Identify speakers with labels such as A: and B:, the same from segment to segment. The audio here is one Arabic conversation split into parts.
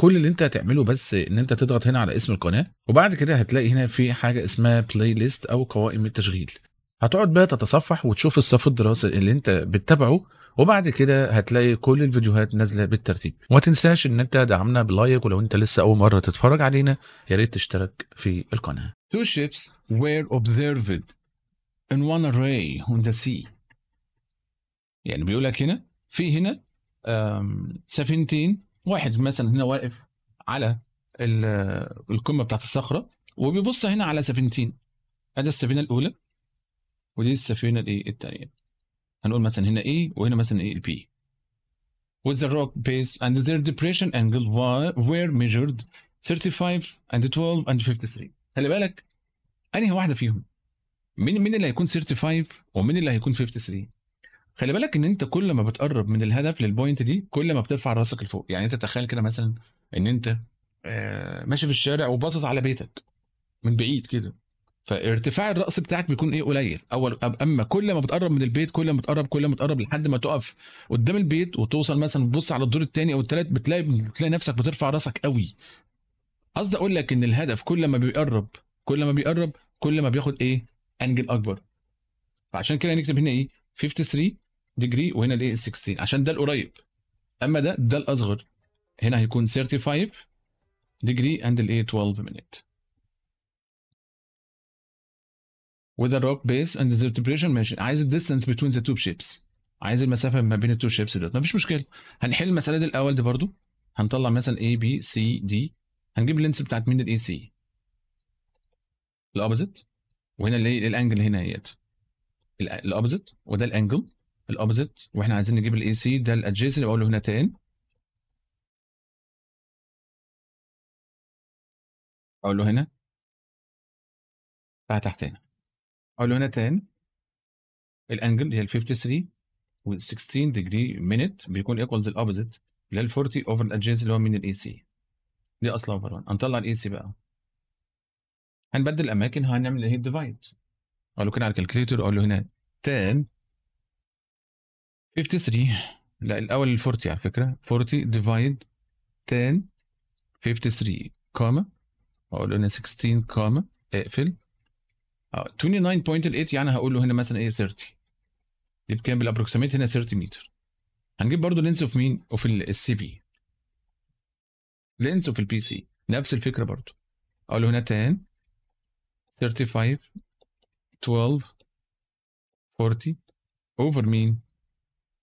A: كل اللي انت هتعمله بس ان انت تضغط هنا على اسم القناه وبعد كده هتلاقي هنا في حاجه اسمها بلاي ليست او قوائم التشغيل هتقعد بقى تتصفح وتشوف الصف الدراسي اللي انت بتتابعه وبعد كده هتلاقي كل الفيديوهات نازله بالترتيب وما تنساش ان انت دعمنا بلايك ولو انت لسه اول مره تتفرج علينا يا ريت تشترك في القناه Two ships were observed in one array on the sea يعني بيقول لك هنا في هنا سفينتين واحد مثلا هنا واقف على القمه بتاعت الصخره وبيبص هنا على سفينتين ادي السفينه الاولى ودي السفينه الايه الثانيه هنقول مثلا هنا ايه وهنا مثلا ايه البي with the rock base and their depression angle were measured 35 and 12 and 53 خلي بالك انهي واحده فيهم مين مين اللي هيكون 35 ومين اللي هيكون 53 خلي بالك ان انت كل ما بتقرب من الهدف للبوينت دي كل ما بترفع راسك لفوق يعني انت تخيل كده مثلا ان انت آه، ماشي في الشارع وباصص على بيتك من بعيد كده فارتفاع الراس بتاعك بيكون ايه قليل اول اما كل ما بتقرب من البيت كل ما بتقرب كل ما بتقرب لحد ما تقف قدام البيت وتوصل مثلا تبص على الدور الثاني او الثالث بتلاقي بتلاقي نفسك بترفع راسك قوي قصدي اقول لك ان الهدف كل ما بيقرب كل ما بيقرب كل ما بياخد ايه انجل اكبر فعشان كده نكتب هنا ايه 53 ديجري وهنا الايه 16 عشان ده القريب اما ده ده الاصغر هنا هيكون 35 ديجري اند الايه 12 مينيت with a rock base and the temperature عايز الديستانس between the two ships عايز المسافه ما بين التو شيبس دول مفيش مشكله هنحل المساله دي الاول دي برضو هنطلع مثلا A B C D هنجيب اللينس بتاعت مين الاي سي الاوبزيت وهنا اللي الانجل هنا اهيت الاوبزيت
B: وده الانجل الاوبزيت واحنا عايزين نجيب الاي سي ده الادجيسنت اللي له هنا تان
C: اقول له هنا بقى تحت هنا اقول له هنا تان الانجل
A: هي ال 53 وال 16 ديجري مينت بيكون ايكوالز الاوبزيت اللي هي ال 40 اوفر الادجيسنت اللي هو من الاي سي دي اصل اوفر 1 هنطلع الاي سي بقى هنبدل الاماكن هنعمل هيت ديفايد اقول له كده على الكالكليتر اقول له هنا تان 53 لا الاول ال 40 على فكره 40 ديفايد 10 53 كوما اقول له هنا 16 كوما اقفل 29.8 آه، يعني هقول له هنا مثلا ايه 30 دي بكام بالابروكسيميت هنا 30 متر هنجيب برضه لينس اوف مين اوف السي بي لينس اوف البي سي نفس الفكره برضه اقول له هنا 10 35 12 40
B: اوفر مين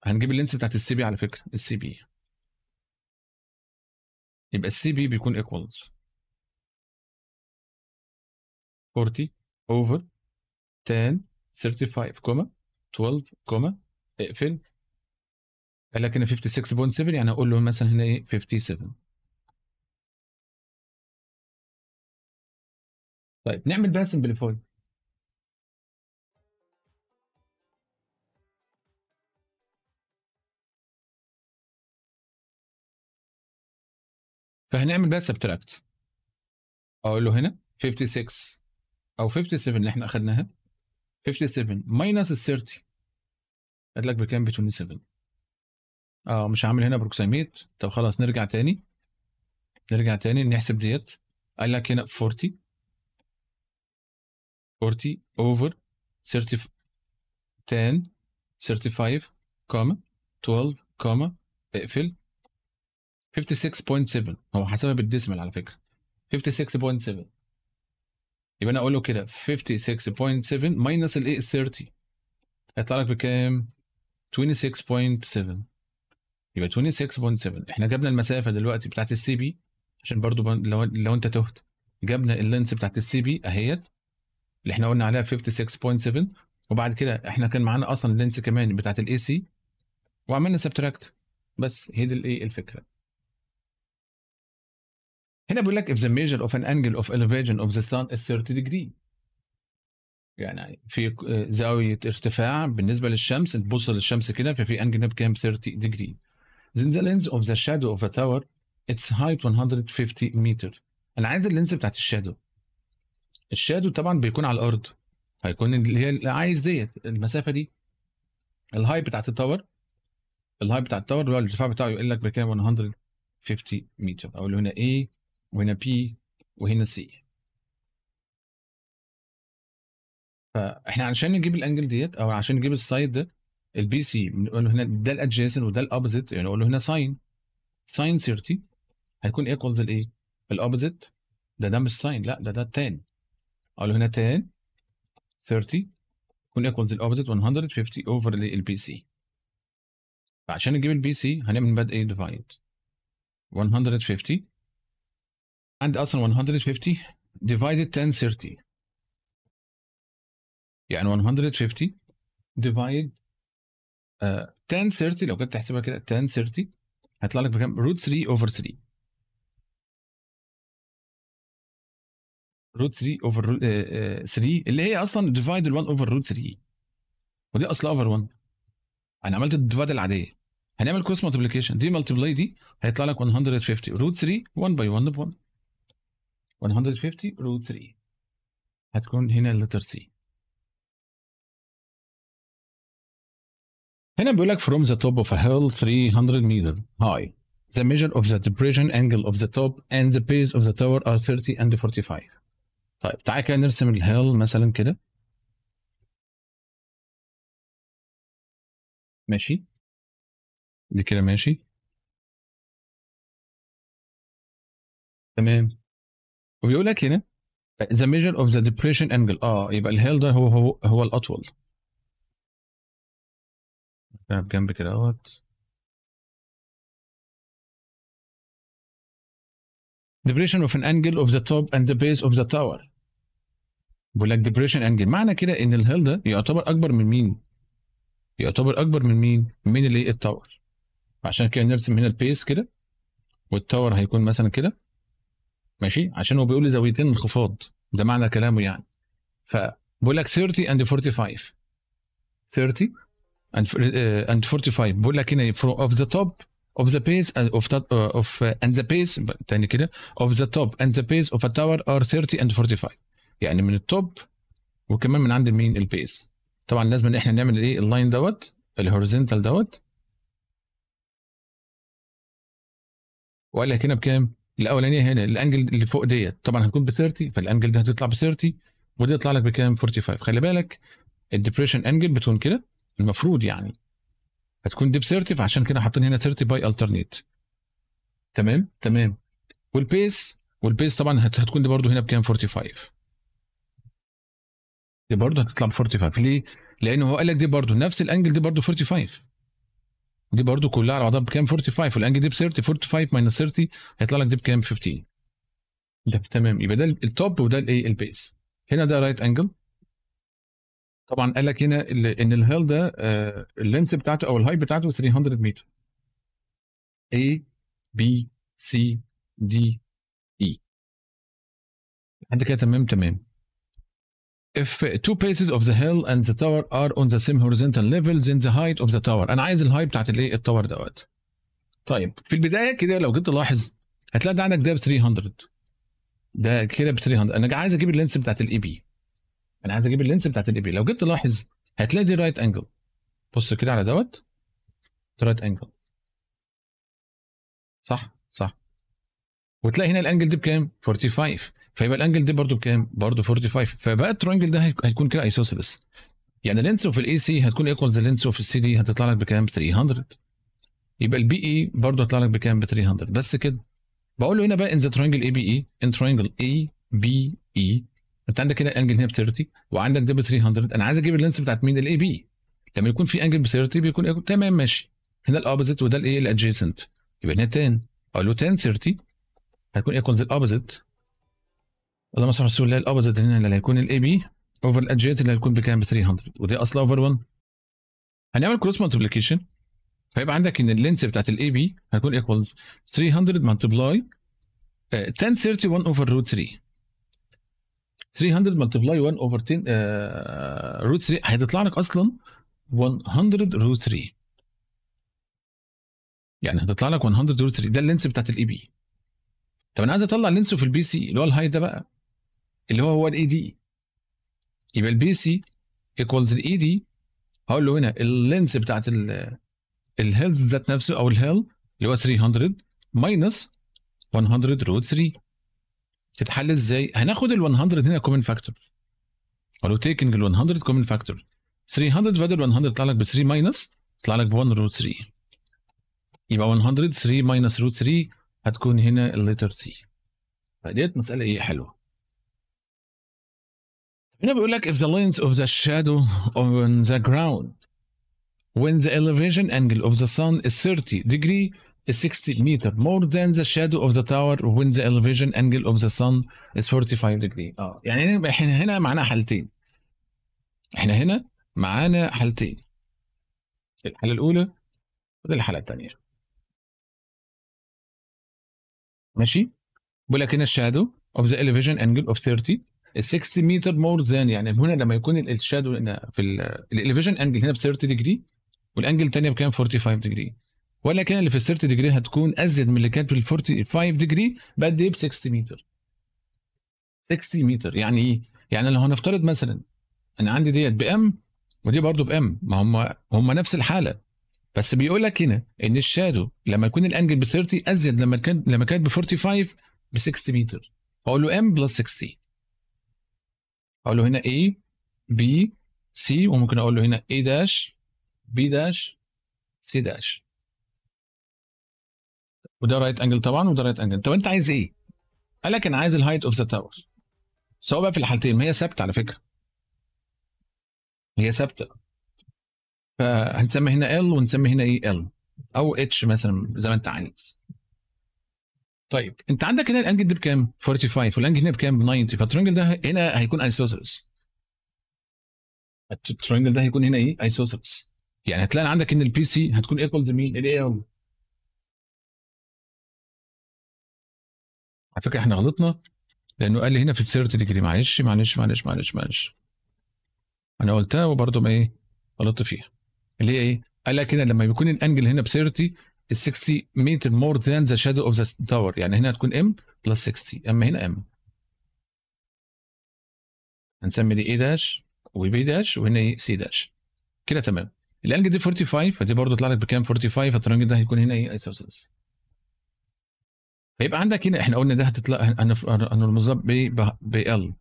B: هنجيب اللينس بتاعت السي بي على فكره السي بي يبقى السي بي بيكون ايكوالز 40 اوفر 10 35 12 كوما اقفل قال لك هنا 56.7 يعني اقول له مثلا هنا ايه
C: 57 طيب نعمل بقى سمبليفاي فهنعمل بقى سبتراكت اقول له هنا 56
A: او 57 اللي احنا اخدناها 57 ماينس ال 30 قال لك بكام ب 27 اه مش عامل هنا بروكسيميت طب خلاص نرجع تاني نرجع تاني نحسب ديت قال لك هنا 40 40 اوفر 30 10 35 كوما 12 كوما اقفل 56.7 هو حسبها بالديسمال على فكره 56.7 يبقى انا اقول له كده 56.7 ماينس ال 30 هيطلع لك بكام 26.7 يبقى 26.7 احنا جبنا المسافه دلوقتي بتاعت السي بي عشان برضو لو لو انت تهت جبنا اللينس بتاعت السي بي اهيت اللي احنا قلنا عليها 56.7 وبعد كده احنا كان معانا اصلا لينس كمان بتاعت الاي سي وعملنا سبتراكت بس هي دي الايه الفكره هنا بيقول لك if the measure of an angle of elevation of the sun is 30 degree يعني في آه، زاوية ارتفاع بالنسبة للشمس تبص للشمس كده ففي انجل بكام 30 degree then the lens of the shadow of a tower its height 150 meter انا عايز اللينز بتاعت الشادو الشادو طبعا بيكون على الارض هيكون اللي هي اللي عايز ديت المسافه دي الهاي بتاعت التاور الهاي بتاعت التاور اللي هو الارتفاع بتاعه يقول لك بكام 150 متر او اللي هنا ايه وهنا بي وهنا سي فاحنا عشان نجيب الانجل ديت او عشان نجيب السايد ده البي سي بنقول له هنا ده الادجيسن وده الاوبزيت يعني نقول له هنا ساين ساين 30 هيكون ايكوالز الايه؟ الاوبزيت ده ده مش ساين لا ده ده تان اقول له هنا تان 30 يكون ايكوالز الاوبزيت 150 اوفر البي سي فعشان نجيب البي سي هنعمل باد ايه ديفايد 150 عندي اصلا 150 divided 10 30 يعني 150 ديفايد
B: uh, 10 30 لو كنت تحسبها كده 10 30 هيطلع لك بكام؟ روت 3 اوفر 3 روت 3 اوفر 3 اللي هي اصلا ديفايد 1 اوفر روت 3 ودي اصلها اوفر 1
A: انا عملت الديفايد العاديه هنعمل كروس مالتيبليكيشن دي مالتيبلاي دي هيطلع لك
B: 150 روت 3 1 باي 1 by 1 150 root 3 هتكون هنا اللتر سي هنا بيقول لك from the top of a hill 300 meter high the measure of
A: the depression angle of the top and the base of the tower are 30 and 45 طيب
C: تعالى كده نرسم الهيل مثلا كده ماشي دي كده ماشي تمام وبيقول لك هنا the
B: measure of the depression angle اه يبقى الهيل ده هو هو هو الاطول
C: نلعب جنب كده اهوت depression of an angle of the top and the base of the tower
A: بيقول لك depression angle معنى كده ان الهيل ده يعتبر اكبر من مين يعتبر اكبر من مين من اللي التاور عشان كده نرسم هنا البيس كده والتاور هيكون مثلا كده ماشي عشان هو بيقول لي زاويتين انخفاض ده معنى كلامه يعني فبقول لك 30 اند 45 30 and 45 آه، بقول لك هنا اوف of the top of the base and of that uh, آه، of uh, and the base تاني كده of the top and the base of a tower are 30 and 45 يعني من التوب وكمان من عند مين البيس طبعا لازم ان احنا نعمل ايه اللاين دوت الهوريزونتال دوت وقال لك هنا بكام الاولانيه هنا الانجل اللي فوق ديت طبعا هتكون ب 30 فالانجل ده هتطلع ب 30 ودي يطلع لك بكام 45 خلي بالك الديبريشن انجل بتكون كده المفروض يعني هتكون دي ب 30 فعشان كده حاطين هنا 30 باي الترنيت تمام تمام والبيس والبيس طبعا هتكون دي برده هنا بكام 45 دي برده هتطلع ب 45 ليه؟ لان هو قال لك دي برده نفس الانجل دي برده 45 دي برضو كلها على بعضها بكام 45 دي ب 30 45 ماينس 30 هيطلع لك دي بكام 15 ده تمام يبقى ده التوب وده الايه البيس هنا ده رايت انجل طبعا قال لك هنا ان الهيل ده آه، اللينس بتاعته او الهايت بتاعته 300 متر A B C D E عندك كده تمام تمام if two paces of the hill and the tower are on the same horizontal level then the height of the tower انا عايز الهايت بتاعت الايه التاور دوت طيب في البدايه كده لو جيت تلاحظ هتلاقي ده عندك ده ب 300 ده كده ب 300 انا عايز اجيب اللينس بتاعت الاي بي انا عايز اجيب اللينس بتاعت الاي بي لو جيت تلاحظ هتلاقي دي رايت انجل بص كده على دوت رايت انجل صح صح وتلاقي هنا الانجل دي بكام 45 فيبقى الانجل ده برضو بكام؟ برضو 45 فبقى الترانجل ده هيكون كده ايسوسيلس يعني لينس اوف الاي سي هتكون ايكوالز لينس اوف السي دي هتطلع لك بكام؟ ب 300 يبقى البي اي e برضه هتطلع لك بكام؟ ب 300 بس كده بقول له هنا بقى ان ذا ترانجل اي بي اي ان ترانجل اي بي اي انت عندك هنا انجل هنا ب 30 وعندك ده ب 300 انا عايز اجيب اللينس بتاعت مين؟ الاي بي لما يكون في انجل ب 30 بيكون تمام ماشي هنا الاوبزيت وده الايه الادجيسنت يبقى هنا 10 اقول له 10 30 هتكون ايكوالز الاوبزيت اللهم صل على رسول الله الابيض الدنيا اللي هيكون الاي بي اوفر الادجيت اللي هيكون بكام ب 300 ودي اصلا اوفر 1 هنعمل كروس مالتبليكيشن فيبقى عندك ان اللينس بتاعت الاي بي هتكون ايكوالز 300 مالتبلاي 1031 اوفر روت 3 300 مالتبلاي 1 اوفر 10 روت 3 هتطلع لك اصلا 100 روت 3 يعني هتطلع لك 100 روت 3 ده اللينس بتاعت الاي بي طب انا عايز اطلع لينسه في البي سي اللي هو الهاي ده بقى اللي هو هو الاي دي يبقى البي سي ايكوالز الاي دي هقول له هنا اللينس بتاعت الهيلز ذات نفسه او الهيل اللي هو 300 ماينس 100 روت 3 تتحل ازاي؟ هناخد ال 100 هنا كومن فاكتور اقول له تيكنج ال 100 كومن فاكتور 300 بدل 100 يطلع لك ب 3 ماينس يطلع لك ب 1 روت 3 يبقى 100 3 ماينس روت 3 هتكون هنا الليتر سي فديت مساله ايه حلوه هنا بيقول لك if the length of the shadow on the ground when the elevation angle of the sun is 30 degree is 60 meter more than the shadow of the tower when the elevation angle of the sun is 45 degree اه يعني
B: احنا هنا معانا حالتين احنا هنا معانا حالتين الحالة الأولى الحاله الثانية ماشي بيقول لك هنا الشادو of the elevation angle of 30 ال
A: 60 متر مور ذان يعني هنا لما يكون الشادو في الاليفيشن انجل هنا ب 30 ديجري والانجل الثانيه بكام 45 ديجري ولا كان اللي في ال 30 ديجري هتكون ازيد من اللي كانت في ال 45 ديجري بقد ايه ب 60 متر 60 متر يعني ايه؟ يعني لو هنفترض مثلا انا عندي ديت بام ودي برضه بام ما هم هم نفس الحاله بس بيقول لك هنا ان الشادو لما يكون الانجل ب 30 ازيد لما كان لما كانت ب 45 ب 60 متر اقول له ام بلس 60 اقول له هنا A B C وممكن اقول له هنا A داش B داش C داش وده رايت انجل طبعا وده رايت انجل طب انت عايز ايه؟ قال لك انا عايز الهايت اوف ذا تاور سواء بقى في الحالتين ما هي ثابته على فكره هي ثابته فهنسمي هنا L ونسمي هنا ايه L او H مثلا زي ما انت عايز طيب انت عندك هنا الانجل ده بكام 45 والانجل هنا بكام 90 فالترنجل ده هنا
B: هيكون ايسوسيلس الترنجل ده هيكون هنا ايه ايسوسيلس يعني هتلاقي عندك ان البي سي هتكون ايكوالز مين الاي ال على فكره احنا غلطنا لانه قال لي هنا في 30 ديجري معلش معلش
A: معلش معلش معلش انا قلتها وبرده ما ايه غلطت فيها اللي هي ايه قال لك هنا لما بيكون الانجل هنا ب 30 60 متر مور ذان ذا شادو اوف ذا تاور يعني هنا هتكون ام بلس 60 اما هنا ام هنسمي دي اي داش وبي داش وهنا سي داش كده تمام الانجل دي 45 فدي برضه طلع لك بكام 45 فالترنجل ده هيكون هنا ايه ايسوسلس فيبقى عندك هنا احنا قلنا ده هتطلع هنرمزها ب ال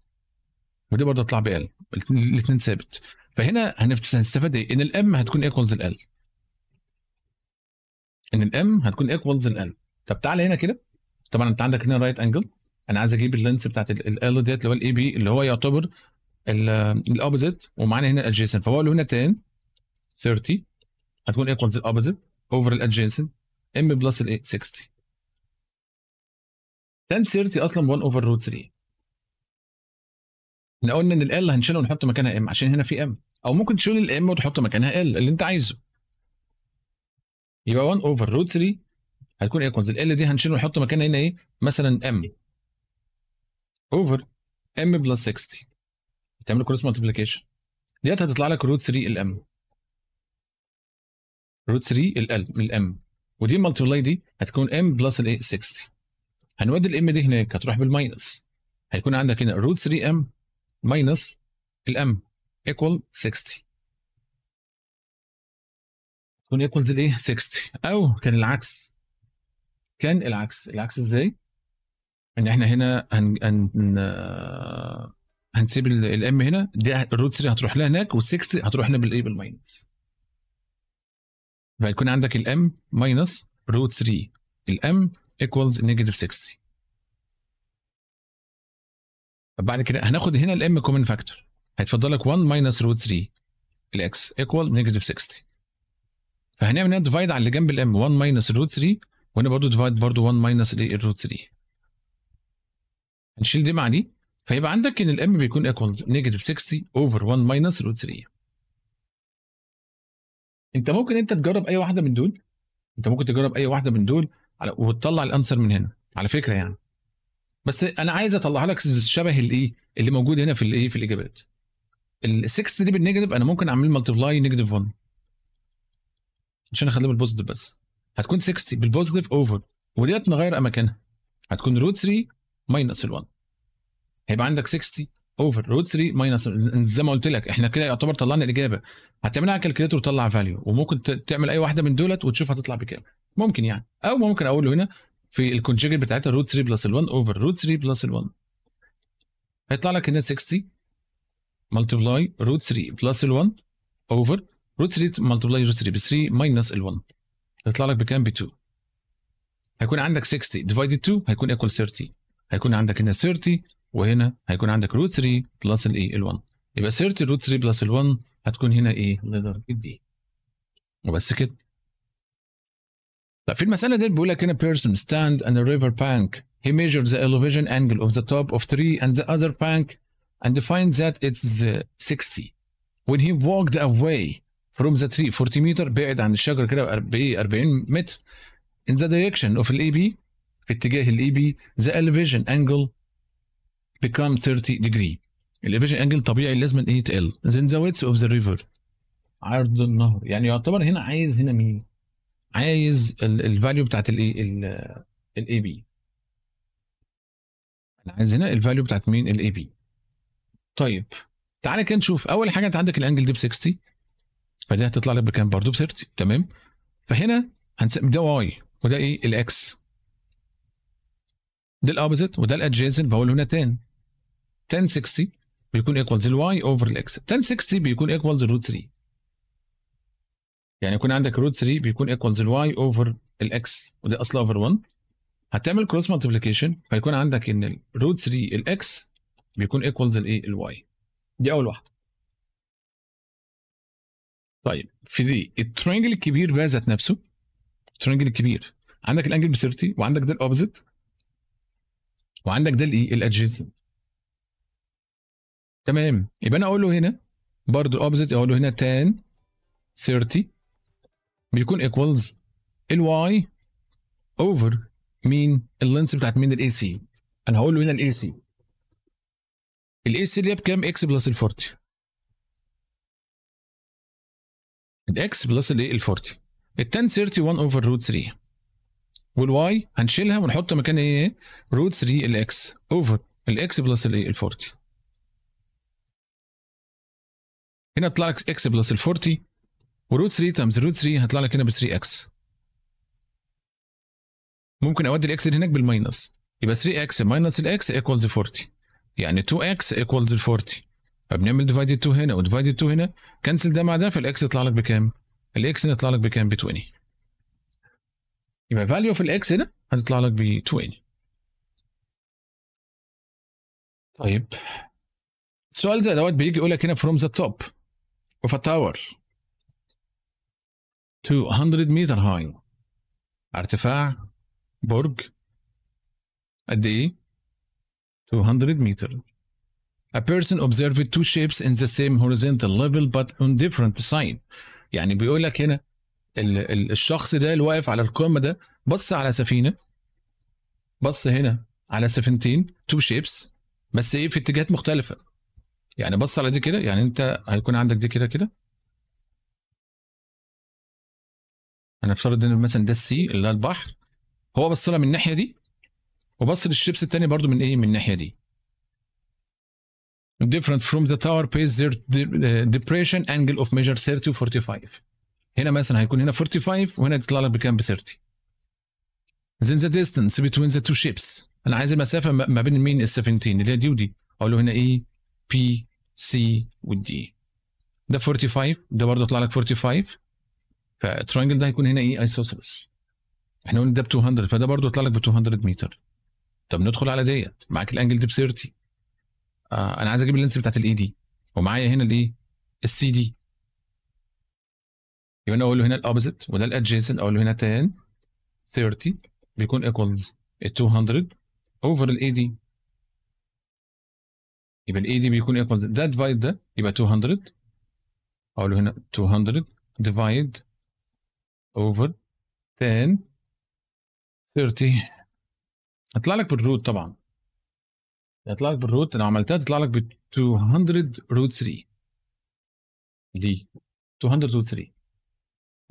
A: ودي برضه هتطلع ب ال الاثنين ثابت فهنا هنستفاد ايه ان الام هتكون ايكوالز ال ان الام هتكون ايكوالز ال طب تعالى هنا كده طبعا انت عندك هنا رايت انجل انا عايز اجيب اللينس بتاعت ال ديت اللي هو الاي بي اللي هو يعتبر الاوبوزيت ومعانا هنا الادجيسنت فبقول له هنا tan 30
B: هتكون ايكوالز الاوبوزيت اوفر الادجيسنت ام بلس ال 60 tan 30 اصلا 1 اوفر روت 3
A: احنا قلنا ان ال هنشيلها ونحط مكانها ام عشان هنا في ام او ممكن تشيل الام وتحط مكانها ال اللي انت عايزه يبقى 1 اوفر روت 3 هتكون ايكوالز ال دي هنشيله ونحط مكانها هنا ايه مثلا ام اوفر ام بلس 60 تعمل كروس مالتيبيكيشن ديت هتطلع لك روت 3 الام روت 3 الال الام ودي مالتيبلاي دي هتكون ام بلس الايه 60 هنودي الام دي هناك هتروح بالماينس هيكون عندك هنا روت 3 ام ماينس الام ايكوال 60 يكون ايكوالز الايه 60 او كان العكس كان العكس العكس ازاي ان احنا هنا هن, هن... هنسيب الام هنا دي الروت 3 هتروح لها هناك وال60 هتروح هنا بالايه بالماينس
B: فيكون عندك الام ماينس روت 3 الام ايكوالز نيجاتيف 60 بعد كده هناخد هنا
A: الام كومن فاكتور هيتفضل لك 1 ماينس روت 3 الاكس ايكوال نيجاتيف 60 فهنعمل هنا ديفايد على اللي جنب الام 1 ماينس الروت 3 وهنا برضو ديفايد برضو 1 ماينس الايه الروت 3 هنشيل دي مع دي فيبقى عندك ان الام بيكون ايكوالز نيجاتيف 60 اوفر 1 ماينس روت 3 انت ممكن انت تجرب اي واحده من دول انت ممكن تجرب اي واحده من دول على وتطلع الانسر من هنا على فكره يعني بس انا عايز اطلعها لك شبه الايه اللي موجود هنا في الايه في الاجابات ال 6 دي بالنيجاتيف انا ممكن اعمل ملتبلاي نيجاتيف 1 عشان اخليها بالبوزيتيف بس هتكون 60 بالبوزيتيف اوفر وديت نغير اماكنها هتكون رود 3 ماينس ال1 هيبقى عندك 60 اوفر رود 3 ماينس زي ما قلت لك احنا كده يعتبر طلعنا الاجابه هتعملها على الكالكوليتر وتطلع فاليو وممكن تعمل اي واحده من دولت وتشوف هتطلع بكام ممكن يعني او ممكن اقول له هنا في الكونجيجر بتاعتها رود 3 بلس ال1 اوفر رود 3 بلس ال1 هيطلع لك هنا 60 ملتبلاي روت 3 بلس ال1 اوفر روت 3 ملتبلاي روت 3 ب 3 ماينس ال 1 يطلع لك بكام ب 2 هيكون عندك 60 ديفايدد 2 هيكون ايكوال 30 هيكون عندك هنا 30 وهنا هيكون عندك روت 3 بلس الايه ال 1 يبقى 30 روت 3 بلس ال 1 هتكون هنا ايه نقدر دي وبس كده طب في المساله دي بيقول لك هنا person stand on a river bank he measured the elevation angle of the top of tree and the other bank and find that it's 60 when he walked away فروم ذا تري 40 متر بعد عن الشجره كده 40 متر in the direction of الاي بي في اتجاه الاي بي the elevation angle become 30 degree الاليفيشن انجل طبيعي لازم ايه تقل then the width of the river عرض النهر يعني يعتبر هنا عايز هنا مين عايز الفاليو بتاعت الايه الاي بي انا عايز هنا الفاليو بتاعت مين الاي بي طيب تعالى كده نشوف اول حاجه انت عندك الانجل دي ب 60 فده هتطلع لك بكام برضه ب 30 تمام فهنا هنسمي ده واي وده ايه الاكس ده الاوبزيت وده الادجيسنت بقول هنا 10 1060 بيكون ايكوالز الواي اوفر الاكس 1060 بيكون ايكوالز روت 3 يعني يكون عندك روت 3 بيكون ايكوالز الواي اوفر الاكس وده اصل اوفر 1 هتعمل كروس مالتيبيكيشن فيكون عندك ان الروت 3 الاكس بيكون ايكوالز الايه الواي دي اول واحده طيب في دي الترينجل الكبير بقى ذات نفسه الترينجل الكبير عندك الانجل ب 30 وعندك ده الاوبزيت وعندك ده الايه الادجنسنت تمام يبقى انا اقول له هنا برضه الاوبزيت اقول له هنا 10 30 بيكون ايكوالز الواي اوفر مين
B: اللينس بتاعت مين الاي سي انا هقول له هنا الاي سي الاي سي اللي هي بكام اكس بلس ال 40 الاكس بلس
A: الايه ال 40 ال 1031 اوفر روت 3 والواي هنشيلها ونحط مكان ايه روت 3 الاكس اوفر الاكس بلس الايه ال 40
B: هنا طلع لك اكس بلس ال 40 وروت 3 تايمز روت 3 هيطلع لك هنا ب 3 اكس ممكن اودي الاكس اللي
A: هناك بالماينس يبقى 3 اكس ماينس الاكس ايكوالز 40 يعني 2 اكس ايكوالز 40 فبنعمل ديفايدد 2 هنا وديفايدد 2 هنا كنسل ده مع ده فالاكس يطلع لك بكام؟
B: الاكس يطلع لك بكام؟ ب 20 يبقى فاليو في الاكس هنا هتطلع لك ب 20 طيب السؤال زي دوت بيجي يقول لك هنا فروم ذا توب اوف ا تاور
A: تو 100 متر هاي ارتفاع برج قد ايه؟ 200 متر A person observed two shapes in the same horizontal level but on different side. يعني بيقول لك هنا الشخص ده اللي واقف على القمه ده بص على سفينه بص هنا على سفينتين تو شيبس بس ايه في اتجاهات مختلفه يعني بص على دي كده يعني انت هيكون عندك دي كده كده انا افترض ان مثلا ده السي اللي هو البحر هو بص لها من الناحيه دي وبص للشيبس الثانيه برضو من ايه من الناحيه دي different from the tower pays their eh, depression angle of measure 30 و 45 هنا مثلا هيكون هنا 45 وهنا تطلع لك بكام ب 30 then the distance between the two ships انا عايز المسافه ما بين مين ال 17 اللي هي دي ودي اقول له هنا ايه بي سي ودي ده 45 ده برضه طلع لك 45 فالترينجل ده هيكون هنا ايه ايسوسلس احنا قلنا ده ب 200 فده برضه طلع لك ب 200 متر طب ندخل على ديت معاك الانجل دي ب 30 آه، انا عايز اجيب اللينس بتاعت الاي دي e ومعايا هنا الايه السي دي يبقى انا اقول له هنا الاوبزيت وده الادجيسنت اقول له هنا 10 30 بيكون ايكوالز 200 اوفر الاي دي يبقى الاي دي e بيكون ايكوالز ده ديفايد ده يبقى 200 اقول له هنا 200 ديفايد اوفر 10 30 هطلع لك بالروت طبعا يطلع لك بالروت لو عملتها تطلع لك ب 200 روت 3 دي 200 روت 3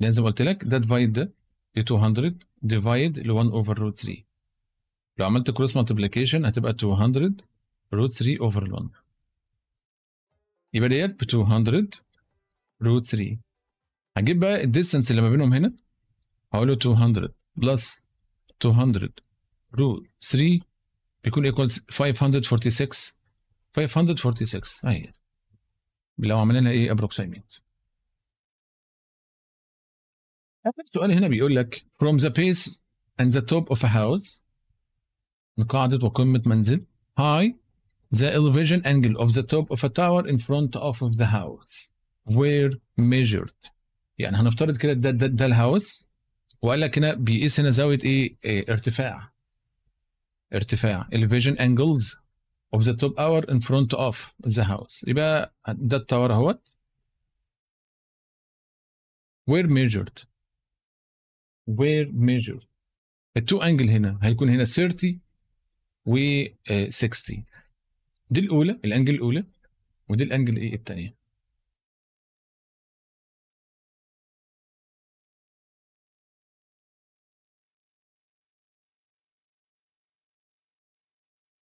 A: لان زي ما قلت لك ده ديفايد ده ل 200 ديفايد ل 1 اوفر روت 3 لو عملت كروس مالتيبليكيشن هتبقى 200 روت 3 اوفر 1 يبقى ديت ب 200 روت 3 هجيب بقى الديستنس اللي ما بينهم هنا هقول له 200 بلس 200 روت 3 بيكون ايكوال 546 546
B: اهي لو عملنا لها ايه ابروكسيمنت السؤال هنا بيقول لك from the base and the top of a house
A: من قاعدة وقمة منزل high the elevation angle of the top of a tower in front of the house were measured يعني هنفترض كده ده ده, ده الهاوس وقال لك هنا بيقيس هنا زاوية ايه, ايه ارتفاع ارتفاع elevation angles of the top hour in front of the
B: house يبقى ده التاور اهوت where measured where measured التو انجل هنا هيكون هنا 30 و 60 آه، دي الاولى الانجل الاولى
C: ودي الانجل ايه الثانيه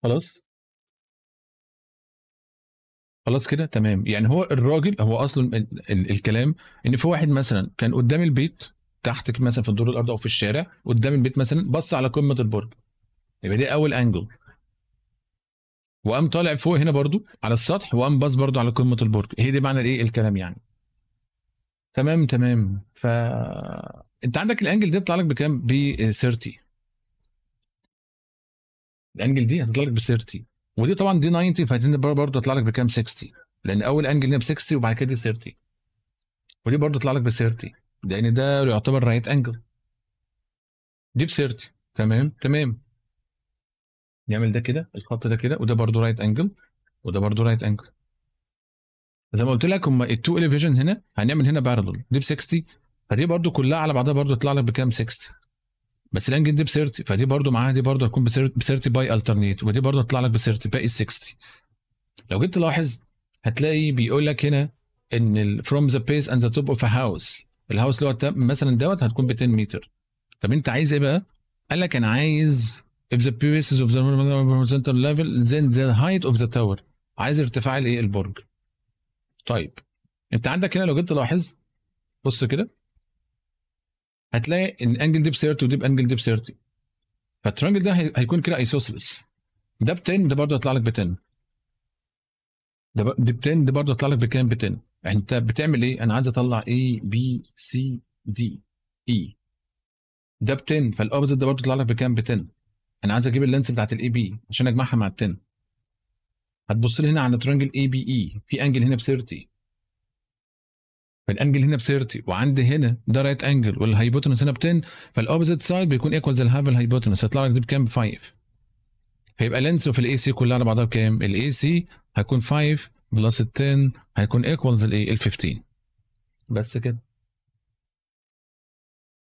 C: خلاص
B: خلاص كده تمام يعني هو الراجل هو اصلا ال ال الكلام ان في واحد مثلا كان
A: قدام البيت تحت مثلا في الدور الارض او في الشارع قدام البيت مثلا بص على قمه البرج يبقى دي اول انجل وقام طالع فوق هنا برضو على السطح وقام باص برضو على قمه البرج هي دي معنى ايه الكلام يعني تمام تمام ف انت عندك الانجل دي يطلع لك بكام ب 30 آه، الانجل دي هتطلع لك ب 30 ودي طبعا دي 90 فدي برضه هتطلع لك بكام 60 لان اول انجل هنا ب 60 وبعد كده دي 30 ودي برضه هتطلع لك ب 30 لان ده يعتبر رايت انجل دي ب 30 تمام تمام نعمل ده كده الخط ده كده وده برضه رايت انجل وده برضه رايت انجل زي ما قلت لك هم التو اليفيجن هنا هنعمل هنا بارلل دي ب 60 فدي برضه كلها على بعضها برضه تطلع لك بكام 60 بس الانجن دي ب 30 فدي برضه معاها دي برضه هتكون ب 30 باي الترنيت ودي برضه هتطلع لك ب 30 باقي 60 لو جيت تلاحظ هتلاقي بيقول لك هنا ان فروم ذا بيس اند ذا توب اوف ا هاوس الهاوس اللي هو مثلا دوت هتكون ب 10 متر طب انت عايز ايه بقى؟ قال لك انا عايز if the pieces of the horizontal level then the height of the tower عايز ارتفاع الايه البرج طيب انت عندك هنا لو جيت تلاحظ بص كده هتلاقي الانجل دي ب 30 ودي بانجل دي ب 30 فالترانجل ده هيكون كده ايسوسلس ده ب 10 ده برضه هيطلع لك ب 10 ده ب 10 ده برضه هيطلع لك بكام ب 10 يعني انت بتعمل ايه انا عايز اطلع A B C D E ده ب 10 فالاوبزيت ده برضه هيطلع لك بكام ب 10 انا عايز اجيب اللينس بتاعت الاي بي عشان اجمعها مع ال 10 هتبص لي هنا على ترانجل اي بي اي في انجل هنا ب 30 فالانجل هنا ب 30 وعندي هنا ده رايت انجل والهايبوتنس هنا ب 10 فالاوبزيت سايد بيكون ايكوال ذا هاف الهايبوتنس هيطلع لك دي بكام ب 5 فيبقى لينس اوف الاي سي كلها على بعضها بكام؟ الاي سي هيكون 5
C: بلس 10 هيكون ايكوال ذا الايه؟ ال 15 بس كده